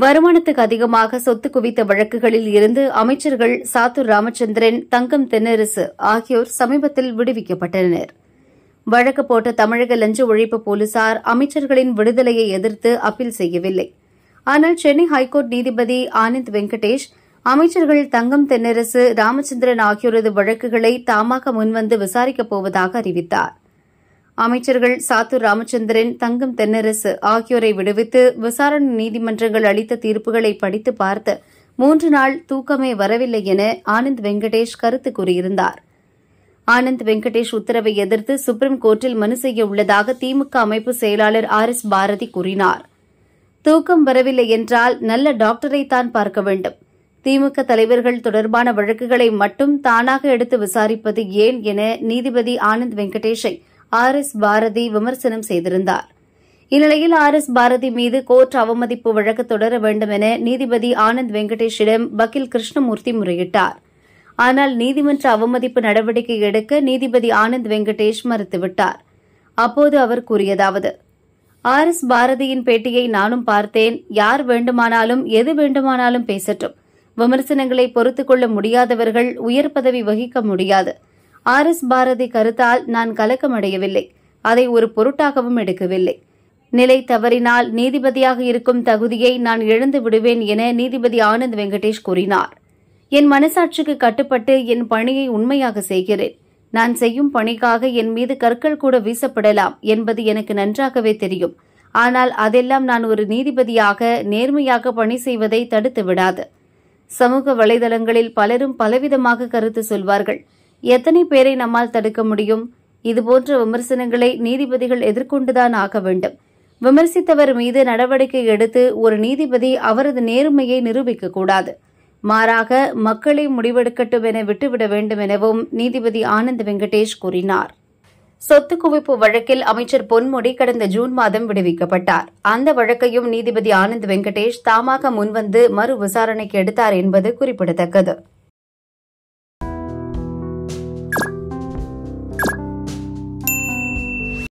வருமானத்துக்கு அதிகமாக சொத்து குவித்த வழக்குகளில் இருந்து அமைச்சர்கள் சாத்தூர் ராமச்சந்திரன் தங்கம் தென்னரசு ஆகியோர் சமீபத்தில் விடுவிக்கப்பட்டனர் வழக்கு போட்ட தமிழக லஞ்ச ஒழிப்பு போலீசார் அமைச்சர்களின் விடுதலையை எதிர்த்து அப்பீல் செய்யவில்லை ஆனால் சென்னை ஹைகோர்ட் நீதிபதி ஆனந்த் வெங்கடேஷ் அமைச்சர்கள் தங்கம் தென்னரசு ராமச்சந்திரன் ஆகியோரது வழக்குகளை தாமாக முன்வந்து விசாரிக்கப் போவதாக அறிவித்தாா் அமைச்சர்கள் சாத்தூர் ராமச்சந்திரன் தங்கம் தென்னரசு ஆகியோரை விடுவித்து விசாரணை நீதிமன்றங்கள் அளித்த தீர்ப்புகளை படித்து பார்த்து மூன்று நாள் தூக்கமே வரவில்லை என ஆனந்த் வெங்கடேஷ் கருத்து கூறியிருந்தார் ஆனந்த் வெங்கடேஷ் உத்தரவை எதிர்த்து சுப்ரீம் கோர்ட்டில் மனு செய்ய உள்ளதாக திமுக அமைப்பு செயலாளர் ஆர் எஸ் பாரதி கூறினார் தூக்கம் வரவில்லை என்றால் நல்ல டாக்டரை தான் பார்க்க வேண்டும் திமுக தலைவர்கள் தொடர்பான வழக்குகளை மட்டும் தானாக எடுத்து விசாரிப்பது ஏன் என நீதிபதி ஆனந்த் வெங்கடேஷை ஆர் எஸ் பாரதி விமர்சனம் செய்திருந்தார் இந்நிலையில் ஆர் எஸ் பாரதி மீது கோர்ட் அவமதிப்பு வழக்கு தொடர வேண்டும் என நீதிபதி ஆனந்த் வெங்கடேஷிடம் வக்கீல் கிருஷ்ணமூர்த்தி முறையிட்டார் ஆனால் நீதிமன்ற அவமதிப்பு நடவடிக்கை எடுக்க நீதிபதி ஆனந்த் வெங்கடேஷ் மறுத்துவிட்டார் அப்போது அவர் கூறியதாவது ஆர் எஸ் பாரதியின் பேட்டியை நானும் பார்த்தேன் யார் வேண்டுமானாலும் எது வேண்டுமானாலும் பேசட்டும் விமர்சனங்களை பொறுத்துக்கொள்ள முடியாதவர்கள் உயர் பதவி வகிக்க முடியாது ஆர் எஸ் பாரதி கருத்தால் நான் கலக்கமடையவில்லை அதை ஒரு பொருட்டாகவும் எடுக்கவில்லை நிலை தவறினால் நீதிபதியாக இருக்கும் தகுதியை நான் இழந்து விடுவேன் என நீதிபதி ஆனந்த் வெங்கடேஷ் கூறினார் என் மனசாட்சிக்கு கட்டுப்பட்டு என் பணியை உண்மையாக செய்கிறேன் நான் செய்யும் பணிக்காக என் மீது கற்கள் கூட வீசப்படலாம் என்பது எனக்கு நன்றாகவே தெரியும் ஆனால் அதெல்லாம் நான் ஒரு நீதிபதியாக நேர்மையாக பணி செய்வதை தடுத்து விடாது சமூக வலைதளங்களில் பலரும் பலவிதமாக கருத்து சொல்வார்கள் எத்தனை பேரை நம்மால் தடுக்க முடியும் இதுபோன்ற விமர்சனங்களை நீதிபதிகள் எதிர்கொண்டுதான் ஆக வேண்டும் விமர்சித்தவர் மீது நடவடிக்கை எடுத்து ஒரு நீதிபதி அவரது நேர்மையை நிரூபிக்க கூடாது மாறாக மக்களை முடிவெடுக்கட்டும் என விட்டுவிட வேண்டும் எனவும் நீதிபதி ஆனந்த் வெங்கடேஷ் கூறினார் சொத்து குவிப்பு வழக்கில் அமைச்சர் பொன்முடி கடந்த ஜூன் மாதம் விடுவிக்கப்பட்டார் அந்த வழக்கையும் நீதிபதி ஆனந்த் வெங்கடேஷ் தாமாக முன்வந்து மறு விசாரணைக்கு எடுத்தார் என்பது குறிப்பிடத்தக்கது